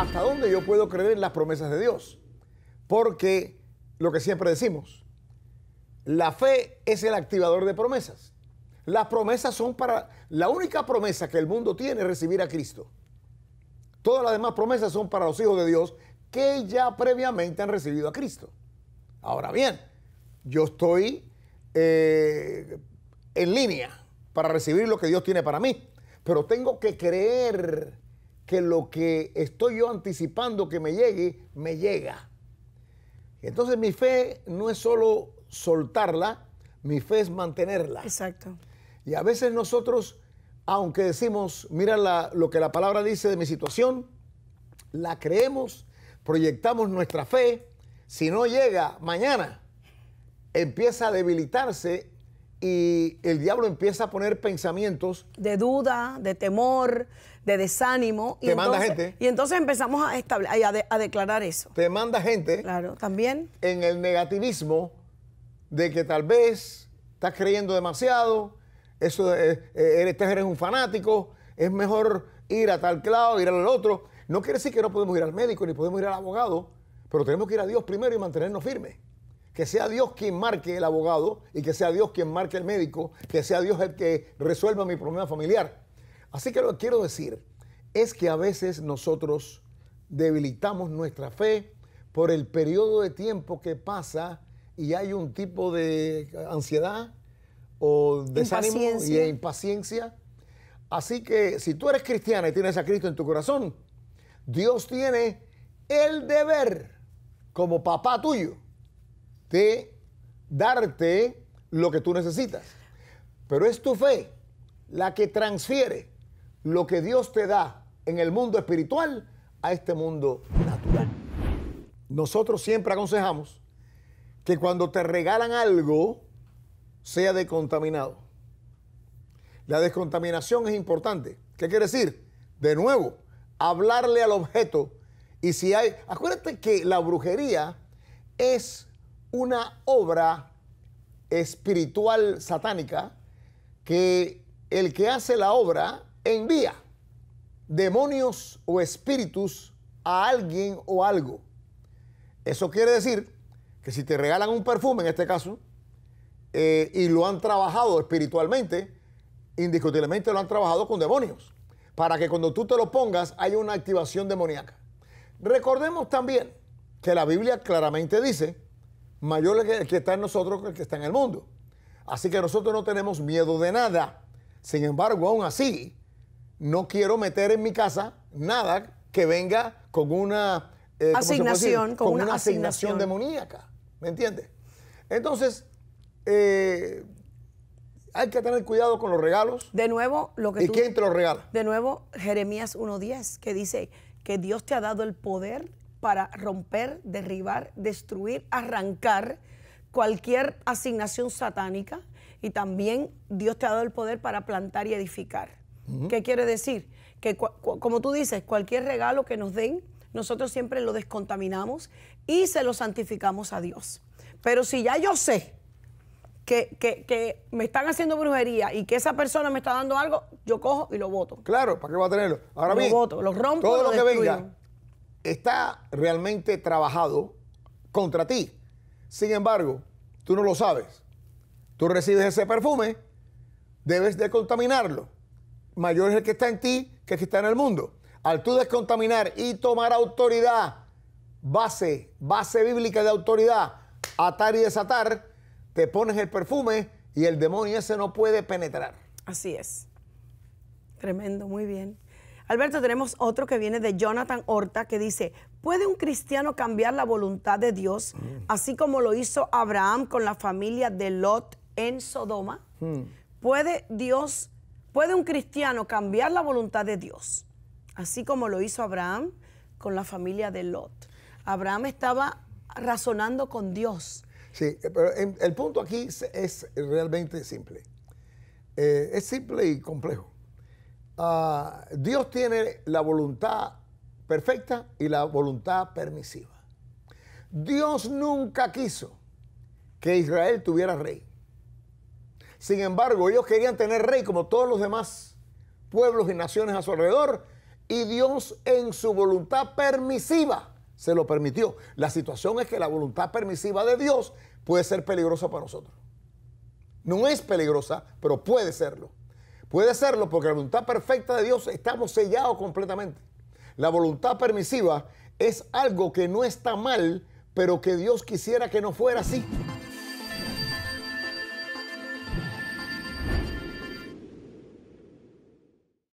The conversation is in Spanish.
hasta dónde yo puedo creer en las promesas de Dios. Porque lo que siempre decimos, la fe es el activador de promesas. Las promesas son para... La única promesa que el mundo tiene es recibir a Cristo. Todas las demás promesas son para los hijos de Dios que ya previamente han recibido a Cristo. Ahora bien, yo estoy eh, en línea para recibir lo que Dios tiene para mí, pero tengo que creer que lo que estoy yo anticipando que me llegue, me llega. Entonces mi fe no es solo soltarla, mi fe es mantenerla. Exacto. Y a veces nosotros, aunque decimos, mira lo que la palabra dice de mi situación, la creemos, proyectamos nuestra fe, si no llega mañana, empieza a debilitarse y el diablo empieza a poner pensamientos. De duda, de temor, de desánimo. y entonces, Y entonces empezamos a, declarar eso. Te manda gente. Claro, también. En el negativismo de que tal vez estás creyendo demasiado, eso eh, eh, eres, un fanático, es mejor ir a tal lado, ir al otro. No quiere decir que no podemos ir al médico ni podemos ir al abogado, pero tenemos que ir a Dios primero y mantenernos firmes. Que sea Dios quien marque el abogado y que sea Dios quien marque el médico, que sea Dios el que resuelva mi problema familiar. Así que lo que quiero decir es que a veces nosotros debilitamos nuestra fe por el periodo de tiempo que pasa y hay un tipo de ansiedad o desánimo y impaciencia. Así que si tú eres cristiana y tienes a Cristo en tu corazón, Dios tiene el deber como papá tuyo de darte lo que tú necesitas. Pero es tu fe la que transfiere lo que Dios te da en el mundo espiritual a este mundo natural. Nosotros siempre aconsejamos que cuando te regalan algo, sea descontaminado. La descontaminación es importante. ¿Qué quiere decir? De nuevo, hablarle al objeto. Y si hay, acuérdate que la brujería es una obra espiritual satánica que el que hace la obra envía demonios o espíritus a alguien o algo. Eso quiere decir que si te regalan un perfume, en este caso, eh, y lo han trabajado espiritualmente, indiscutiblemente lo han trabajado con demonios, para que cuando tú te lo pongas haya una activación demoníaca. Recordemos también que la Biblia claramente dice, mayor el que está en nosotros que el que está en el mundo. Así que nosotros no tenemos miedo de nada. Sin embargo, aún así, no quiero meter en mi casa nada que venga con una eh, asignación, con, una, asignación, demoníaca. ¿Me entiendes? Entonces, eh, hay que tener cuidado con los regalos. De nuevo, lo que ¿Y quién te los regala? De nuevo, Jeremías 1.10, que dice que Dios te ha dado el poder para romper, derribar, destruir, arrancar cualquier asignación satánica y también Dios te ha dado el poder para plantar y edificar. ¿Qué quiere decir? Que como tú dices, cualquier regalo que nos den, nosotros siempre lo descontaminamos y se lo santificamos a Dios. Pero si ya yo sé que, me están haciendo brujería y que esa persona me está dando algo, yo cojo y lo voto. Claro, ¿para qué va a tenerlo? Ahora lo voto, lo rompo. Todo lo, que venga está realmente trabajado contra ti. Sin embargo, tú no lo sabes. Tú recibes ese perfume, debes descontaminarlo mayor es el que está en ti que el que está en el mundo. Al tú descontaminar y tomar autoridad, base, base bíblica de autoridad, atar y desatar, te pones el perfume y el demonio ese no puede penetrar. Así es. Tremendo, muy bien. Alberto, tenemos otro que viene de Jonathan Horta que dice, ¿puede un cristiano cambiar la voluntad de Dios mm. así como lo hizo Abraham con la familia de Lot en Sodoma? Mm. ¿Puede Dios ¿Puede un cristiano cambiar la voluntad de Dios? Así como lo hizo Abraham con la familia de Lot. Abraham estaba razonando con Dios. Sí, pero el punto aquí es realmente simple. Eh, es simple y complejo. Ah, Dios tiene la voluntad perfecta y la voluntad permisiva. Dios nunca quiso que Israel tuviera rey. Sin embargo, ellos querían tener rey como todos los demás pueblos y naciones a su alrededor y Dios en su voluntad permisiva se lo permitió. La situación es que la voluntad permisiva de Dios puede ser peligrosa para nosotros. No es peligrosa, pero puede serlo. Puede serlo porque la voluntad perfecta de Dios estamos sellados completamente. La voluntad permisiva es algo que no está mal, pero que Dios quisiera que no fuera así.